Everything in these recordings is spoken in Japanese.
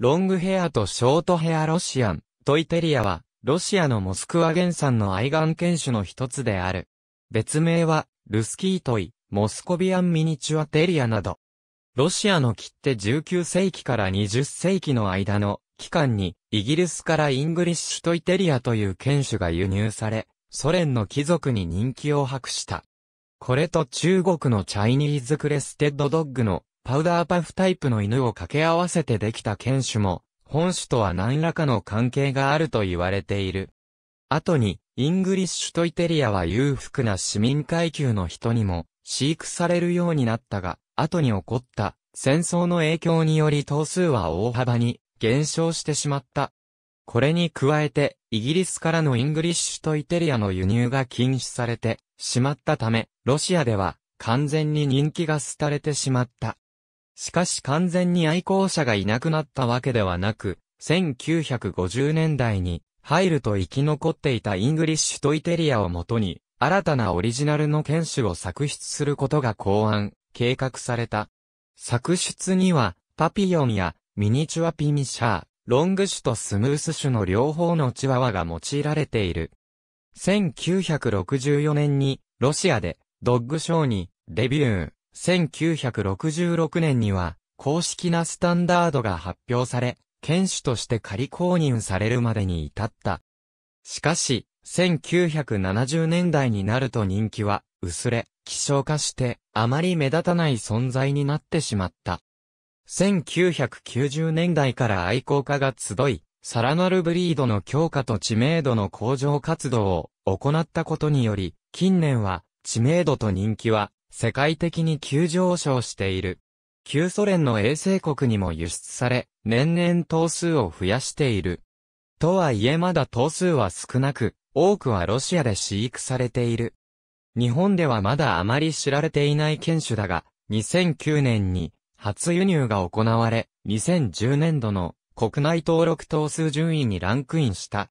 ロングヘアとショートヘアロシアン、トイテリアは、ロシアのモスクワ原産の愛玩犬種の一つである。別名は、ルスキートイ、モスコビアンミニチュアテリアなど。ロシアの切手19世紀から20世紀の間の期間に、イギリスからイングリッシュトイテリアという犬種が輸入され、ソ連の貴族に人気を博した。これと中国のチャイニーズクレステッドドッグのパウダーパフタイプの犬を掛け合わせてできた犬種も、本種とは何らかの関係があると言われている。後に、イングリッシュトイテリアは裕福な市民階級の人にも、飼育されるようになったが、後に起こった戦争の影響により頭数は大幅に減少してしまった。これに加えて、イギリスからのイングリッシュとイテリアの輸入が禁止されてしまったため、ロシアでは完全に人気が廃れてしまった。しかし完全に愛好者がいなくなったわけではなく、1950年代に入ると生き残っていたイングリッシュトイテリアをもとに、新たなオリジナルの犬種を作出することが考案、計画された。作出には、パピヨンやミニチュアピミシャー、ロング種とスムース種の両方のチワワが用いられている。1964年に、ロシアで、ドッグショーに、デビュー。1966年には、公式なスタンダードが発表され、剣士として仮公認されるまでに至った。しかし、1970年代になると人気は、薄れ、希少化して、あまり目立たない存在になってしまった。1990年代から愛好家が集い、さらなるブリードの強化と知名度の向上活動を行ったことにより、近年は知名度と人気は世界的に急上昇している。旧ソ連の衛星国にも輸出され、年々頭数を増やしている。とはいえまだ頭数は少なく、多くはロシアで飼育されている。日本ではまだあまり知られていない犬種だが、2009年に初輸入が行われ、2010年度の国内登録頭数順位にランクインした。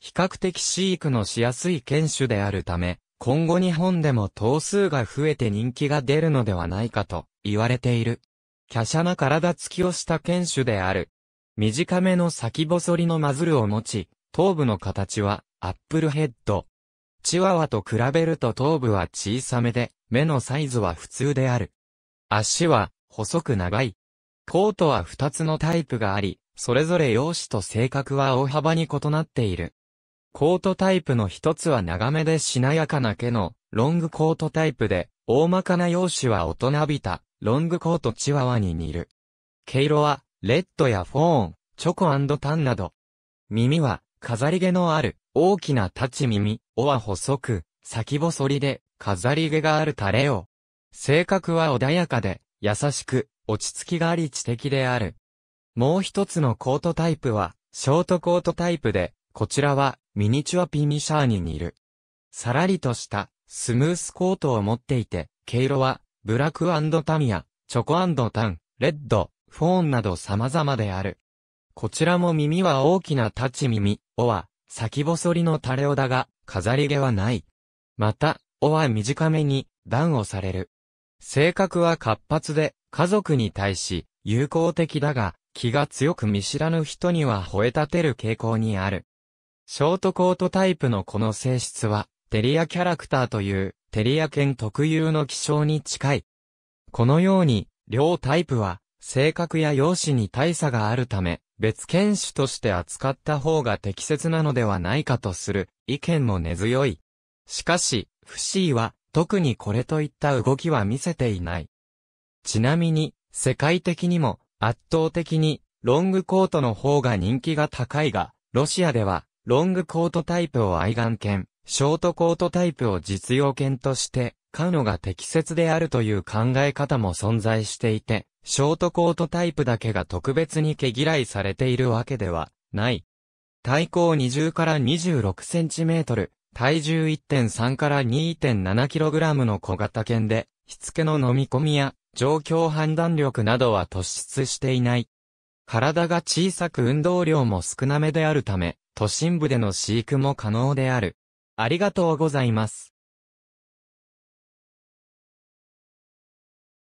比較的飼育のしやすい犬種であるため、今後日本でも頭数が増えて人気が出るのではないかと言われている。華奢な体つきをした犬種である。短めの先細りのマズルを持ち、頭部の形はアップルヘッド。チワワと比べると頭部は小さめで、目のサイズは普通である。足は細く長い。コートは2つのタイプがあり、それぞれ容姿と性格は大幅に異なっている。コートタイプの一つは長めでしなやかな毛のロングコートタイプで、大まかな容姿は大人びた、ロングコートチワワに似る。毛色は、レッドやフォーン、チョコタンなど。耳は、飾り毛のある、大きな立ち耳、尾は細く、先細りで、飾り毛があるタレを。性格は穏やかで、優しく、落ち着きがあり知的である。もう一つのコートタイプは、ショートコートタイプで、こちらはミニチュアピミシャーニにいる。さらりとしたスムースコートを持っていて、毛色はブラックタミヤ、チョコタン、レッド、フォーンなど様々である。こちらも耳は大きな立ち耳、尾は先細りの垂れ尾だが、飾り毛はない。また、尾は短めに段をされる。性格は活発で、家族に対し友好的だが、気が強く見知らぬ人には吠え立てる傾向にある。ショートコートタイプのこの性質は、テリアキャラクターという、テリア犬特有の気象に近い。このように、両タイプは、性格や容姿に大差があるため、別犬種として扱った方が適切なのではないかとする意見も根強い。しかし、フシーは特にこれといった動きは見せていない。ちなみに、世界的にも圧倒的にロングコートの方が人気が高いが、ロシアではロングコートタイプを愛玩犬、ショートコートタイプを実用犬として、飼うのが適切であるという考え方も存在していて、ショートコートタイプだけが特別に毛嫌いされているわけではない。体高20から26センチメートル、体重1.3から2.7キログラムの小型犬で、しつけの飲み込みや、状況判断力などは突出していない。体が小さく運動量も少なめであるため、都心部での飼育も可能である。ありがとうございます。